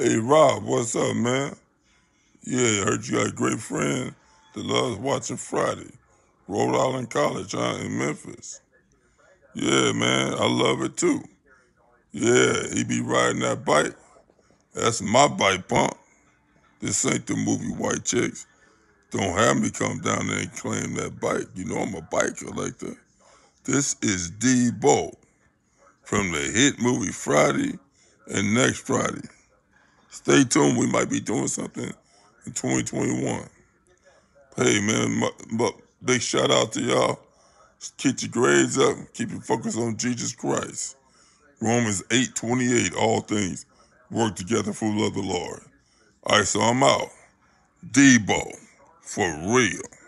Hey, Rob, what's up, man? Yeah, I heard you got a great friend that loves watching Friday. Rhode Island College, huh, in Memphis. Yeah, man, I love it too. Yeah, he be riding that bike. That's my bike, pump. This ain't the movie White Chicks. Don't have me come down there and claim that bike. You know I'm a bike collector. This is D-Bo from the hit movie Friday and next Friday. Stay tuned. We might be doing something in 2021. Hey, man, but big shout out to y'all. Just keep your grades up. Keep your focus on Jesus Christ. Romans 8 28. All things work together for love the Lord. All right, so I'm out. Debo, for real.